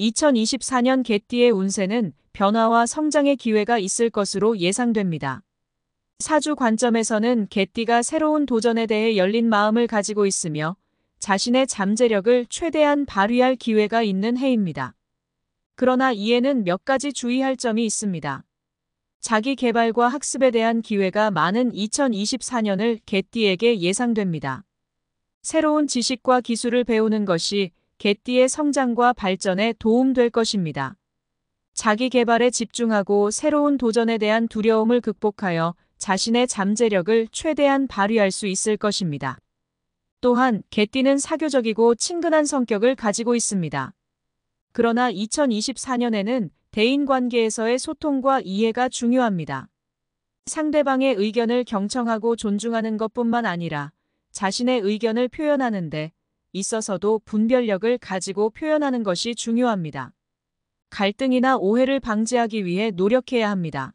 2024년 개띠의 운세는 변화와 성장의 기회가 있을 것으로 예상됩니다. 사주 관점에서는 개띠가 새로운 도전에 대해 열린 마음을 가지고 있으며 자신의 잠재력을 최대한 발휘할 기회가 있는 해입니다. 그러나 이에는 몇 가지 주의할 점이 있습니다. 자기 개발과 학습에 대한 기회가 많은 2024년을 개띠에게 예상됩니다. 새로운 지식과 기술을 배우는 것이 개띠의 성장과 발전에 도움될 것입니다. 자기 개발에 집중하고 새로운 도전에 대한 두려움을 극복하여 자신의 잠재력을 최대한 발휘할 수 있을 것입니다. 또한 개띠는 사교적이고 친근한 성격을 가지고 있습니다. 그러나 2024년에는 대인관계에서의 소통과 이해가 중요합니다. 상대방의 의견을 경청하고 존중하는 것뿐만 아니라 자신의 의견을 표현하는데 있어서도 분별력을 가지고 표현하는 것이 중요합니다. 갈등이나 오해를 방지하기 위해 노력해야 합니다.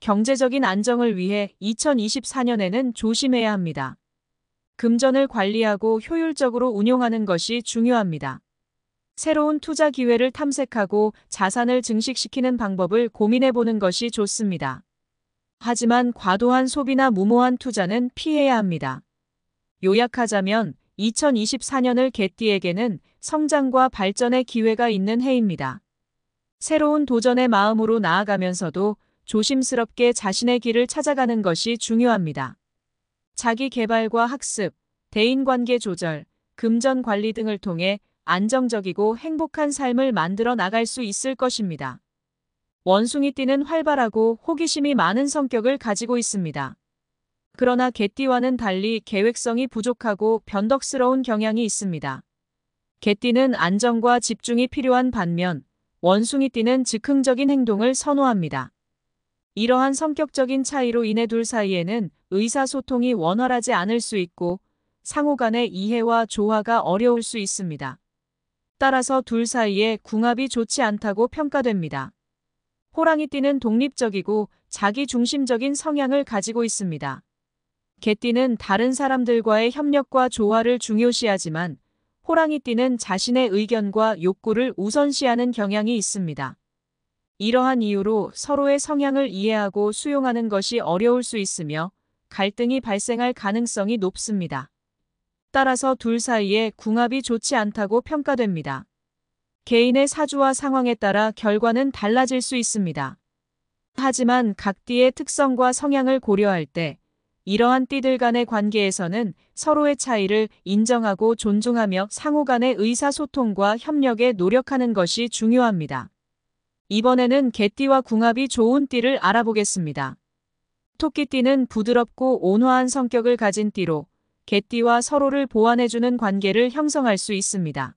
경제적인 안정을 위해 2024년에는 조심해야 합니다. 금전을 관리하고 효율적으로 운용하는 것이 중요합니다. 새로운 투자 기회를 탐색하고 자산을 증식시키는 방법을 고민해보는 것이 좋습니다. 하지만 과도한 소비나 무모한 투자는 피해야 합니다. 요약하자면 2024년을 개띠에게는 성장과 발전의 기회가 있는 해입니다. 새로운 도전의 마음으로 나아가면서도 조심스럽게 자신의 길을 찾아가는 것이 중요합니다. 자기 개발과 학습, 대인관계 조절, 금전 관리 등을 통해 안정적이고 행복한 삶을 만들어 나갈 수 있을 것입니다. 원숭이띠는 활발하고 호기심이 많은 성격을 가지고 있습니다. 그러나 개띠와는 달리 계획성이 부족하고 변덕스러운 경향이 있습니다. 개띠는 안정과 집중이 필요한 반면 원숭이띠는 즉흥적인 행동을 선호합니다. 이러한 성격적인 차이로 인해 둘 사이에는 의사소통이 원활하지 않을 수 있고 상호 간의 이해와 조화가 어려울 수 있습니다. 따라서 둘 사이에 궁합이 좋지 않다고 평가됩니다. 호랑이띠는 독립적이고 자기중심적인 성향을 가지고 있습니다. 개띠는 다른 사람들과의 협력과 조화를 중요시하지만 호랑이띠는 자신의 의견과 욕구를 우선시하는 경향이 있습니다. 이러한 이유로 서로의 성향을 이해하고 수용하는 것이 어려울 수 있으며 갈등이 발생할 가능성이 높습니다. 따라서 둘사이에 궁합이 좋지 않다고 평가됩니다. 개인의 사주와 상황에 따라 결과는 달라질 수 있습니다. 하지만 각 띠의 특성과 성향을 고려할 때 이러한 띠들 간의 관계에서는 서로의 차이를 인정하고 존중하며 상호 간의 의사소통과 협력에 노력하는 것이 중요합니다. 이번에는 개띠와 궁합이 좋은 띠를 알아보겠습니다. 토끼띠는 부드럽고 온화한 성격을 가진 띠로 개띠와 서로를 보완해주는 관계를 형성할 수 있습니다.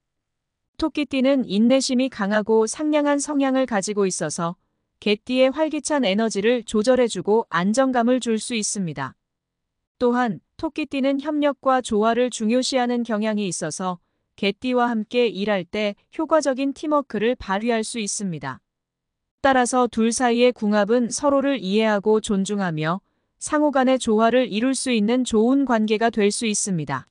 토끼띠는 인내심이 강하고 상냥한 성향을 가지고 있어서 개띠의 활기찬 에너지를 조절해주고 안정감을 줄 수 있습니다. 또한 토끼띠는 협력과 조화를 중요시하는 경향이 있어서 개띠와 함께 일할 때 효과적인 팀워크를 발휘할 수 있습니다. 따라서 둘 사이의 궁합은 서로를 이해하고 존중하며 상호 간의 조화를 이룰 수 있는 좋은 관계가 될 수 있습니다.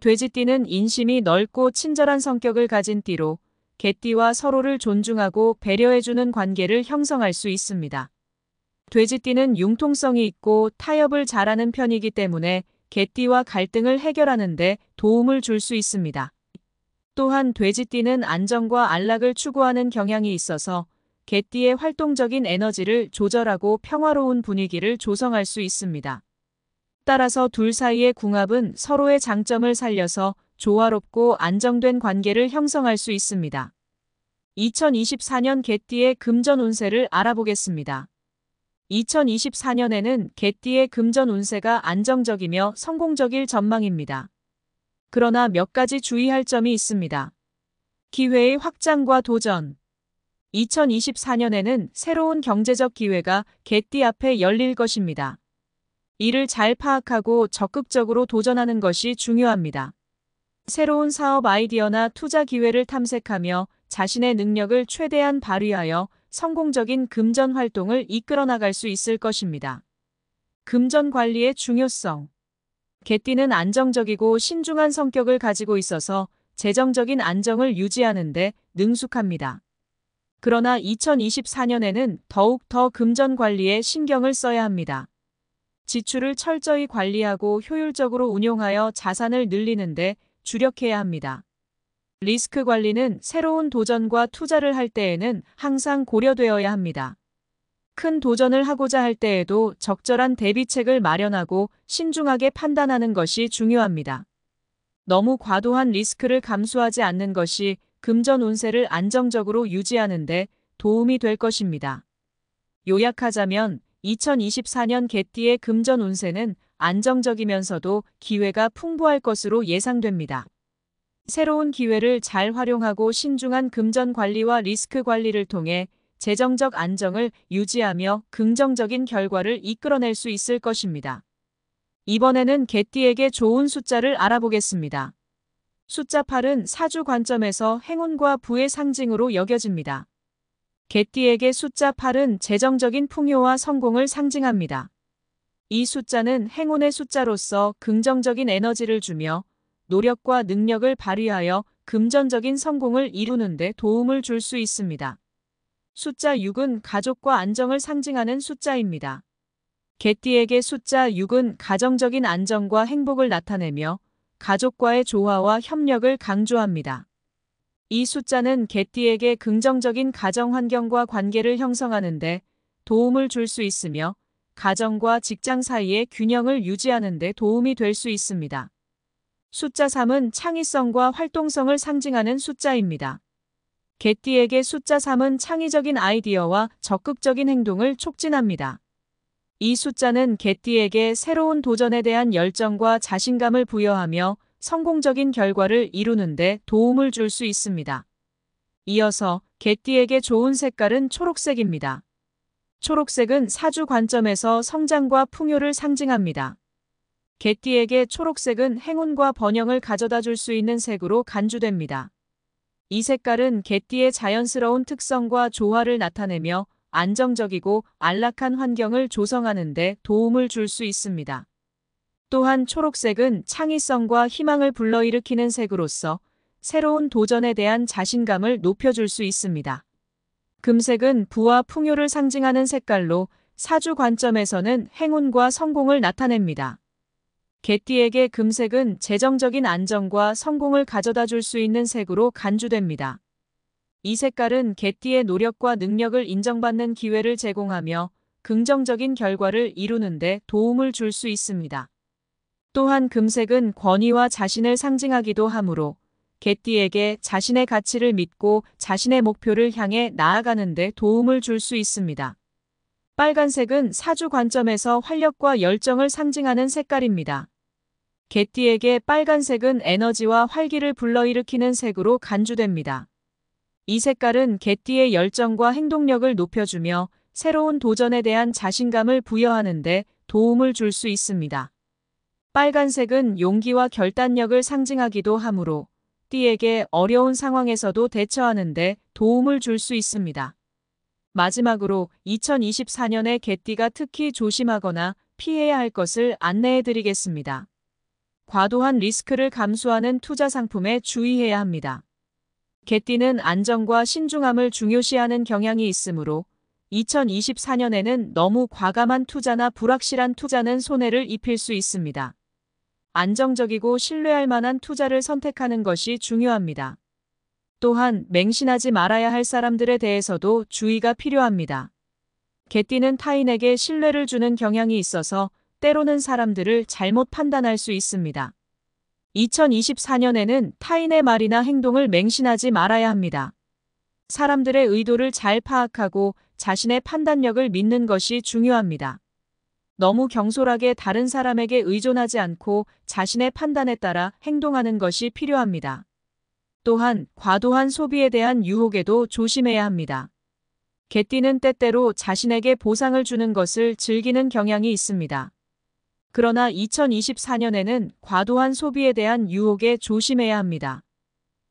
돼지띠는 인심이 넓고 친절한 성격을 가진 띠로 개띠와 서로를 존중하고 배려해주는 관계를 형성할 수 있습니다. 돼지띠는 융통성이 있고 타협을 잘하는 편이기 때문에 개띠와 갈등을 해결하는 데 도움을 줄 수 있습니다. 또한 돼지띠는 안정과 안락을 추구하는 경향이 있어서 개띠의 활동적인 에너지를 조절하고 평화로운 분위기를 조성할 수 있습니다. 따라서 둘 사이의 궁합은 서로의 장점을 살려서 조화롭고 안정된 관계를 형성할 수 있습니다. 2024년 개띠의 금전 운세를 알아보겠습니다. 2024년에는 개띠의 금전 운세가 안정적이며 성공적일 전망입니다. 그러나 몇 가지 주의할 점이 있습니다. 기회의 확장과 도전 2024년에는 새로운 경제적 기회가 개띠 앞에 열릴 것입니다. 이를 잘 파악하고 적극적으로 도전하는 것이 중요합니다. 새로운 사업 아이디어나 투자 기회를 탐색하며 자신의 능력을 최대한 발휘하여 성공적인 금전 활동을 이끌어 나갈 수 있을 것입니다. 금전 관리의 중요성 개띠는 안정적이고 신중한 성격을 가지고 있어서 재정적인 안정을 유지하는 데 능숙합니다. 그러나 2024년에는 더욱 더 금전 관리에 신경을 써야 합니다. 지출을 철저히 관리하고 효율적으로 운용하여 자산을 늘리는데 주력해야 합니다. 리스크 관리는 새로운 도전과 투자를 할 때에는 항상 고려되어야 합니다. 큰 도전을 하고자 할 때에도 적절한 대비책을 마련하고 신중하게 판단하는 것이 중요합니다. 너무 과도한 리스크를 감수하지 않는 것이 금전 운세를 안정적으로 유지하는 데 도움이 될 것입니다. 요약하자면 2024년 개띠의 금전 운세는 안정적이면서도 기회가 풍부할 것으로 예상됩니다. 새로운 기회를 잘 활용하고 신중한 금전 관리와 리스크 관리를 통해 재정적 안정을 유지하며 긍정적인 결과를 이끌어낼 수 있을 것입니다. 이번에는 개띠에게 좋은 숫자를 알아보겠습니다. 숫자 8은 사주 관점에서 행운과 부의 상징으로 여겨집니다. 개띠에게 숫자 8은 재정적인 풍요와 성공을 상징합니다. 이 숫자는 행운의 숫자로서 긍정적인 에너지를 주며 노력과 능력을 발휘하여 금전적인 성공을 이루는 데 도움을 줄 수 있습니다. 숫자 6은 가족과 안정을 상징하는 숫자입니다. 개띠에게 숫자 6은 가정적인 안정과 행복을 나타내며 가족과의 조화와 협력을 강조합니다. 이 숫자는 개띠에게 긍정적인 가정 환경과 관계를 형성하는데 도움을 줄 수 있으며 가정과 직장 사이의 균형을 유지하는 데 도움이 될 수 있습니다. 숫자 3은 창의성과 활동성을 상징하는 숫자입니다. 개띠에게 숫자 3은 창의적인 아이디어와 적극적인 행동을 촉진합니다. 이 숫자는 개띠에게 새로운 도전에 대한 열정과 자신감을 부여하며 성공적인 결과를 이루는데 도움을 줄 수 있습니다. 이어서 개띠에게 좋은 색깔은 초록색입니다. 초록색은 사주 관점에서 성장과 풍요를 상징합니다. 개띠에게 초록색은 행운과 번영을 가져다 줄 수 있는 색으로 간주됩니다. 이 색깔은 개띠의 자연스러운 특성과 조화를 나타내며 안정적이고 안락한 환경을 조성하는 데 도움을 줄 수 있습니다. 또한 초록색은 창의성과 희망을 불러일으키는 색으로서 새로운 도전에 대한 자신감을 높여줄 수 있습니다. 금색은 부와 풍요를 상징하는 색깔로 사주 관점에서는 행운과 성공을 나타냅니다. 개띠에게 금색은 재정적인 안정과 성공을 가져다 줄 수 있는 색으로 간주됩니다. 이 색깔은 개띠의 노력과 능력을 인정받는 기회를 제공하며 긍정적인 결과를 이루는데 도움을 줄 수 있습니다. 또한 금색은 권위와 자신을 상징하기도 하므로 개띠에게 자신의 가치를 믿고 자신의 목표를 향해 나아가는 데 도움을 줄 수 있습니다. 빨간색은 사주 관점에서 활력과 열정을 상징하는 색깔입니다. 개띠에게 빨간색은 에너지와 활기를 불러일으키는 색으로 간주됩니다. 이 색깔은 개띠의 열정과 행동력을 높여주며 새로운 도전에 대한 자신감을 부여하는데 도움을 줄 수 있습니다. 빨간색은 용기와 결단력을 상징하기도 하므로 띠에게 어려운 상황에서도 대처하는데 도움을 줄 수 있습니다. 마지막으로 2024년에 개띠가 특히 조심하거나 피해야 할 것을 안내해 드리겠습니다. 과도한 리스크를 감수하는 투자 상품에 주의해야 합니다. 개띠는 안정과 신중함을 중요시하는 경향이 있으므로 2024년에는 너무 과감한 투자나 불확실한 투자는 손해를 입힐 수 있습니다. 안정적이고 신뢰할 만한 투자를 선택하는 것이 중요합니다. 또한 맹신하지 말아야 할 사람들에 대해서도 주의가 필요합니다. 개띠는 타인에게 신뢰를 주는 경향이 있어서 때로는 사람들을 잘못 판단할 수 있습니다. 2024년에는 타인의 말이나 행동을 맹신하지 말아야 합니다. 사람들의 의도를 잘 파악하고 자신의 판단력을 믿는 것이 중요합니다. 너무 경솔하게 다른 사람에게 의존하지 않고 자신의 판단에 따라 행동하는 것이 필요합니다. 또한 과도한 소비에 대한 유혹에도 조심해야 합니다. 개띠는 때때로 자신에게 보상을 주는 것을 즐기는 경향이 있습니다. 그러나 2024년에는 과도한 소비에 대한 유혹에 조심해야 합니다.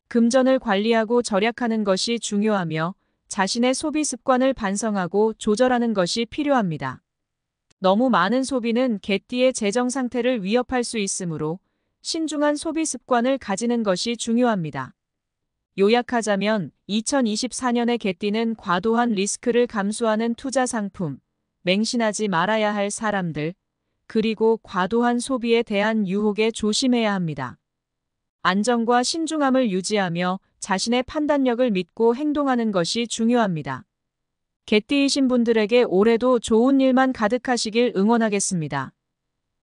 금전을 관리하고 절약하는 것이 중요하며 자신의 소비 습관을 반성하고 조절하는 것이 필요합니다. 너무 많은 소비는 개띠의 재정 상태를 위협할 수 있으므로 신중한 소비 습관을 가지는 것이 중요합니다. 요약하자면 2024년의 개띠는 과도한 리스크를 감수하는 투자 상품, 맹신하지 말아야 할 사람들, 그리고 과도한 소비에 대한 유혹에 조심해야 합니다. 안정과 신중함을 유지하며 자신의 판단력을 믿고 행동하는 것이 중요합니다. 개띠이신 분들에게 올해도 좋은 일만 가득하시길 응원하겠습니다.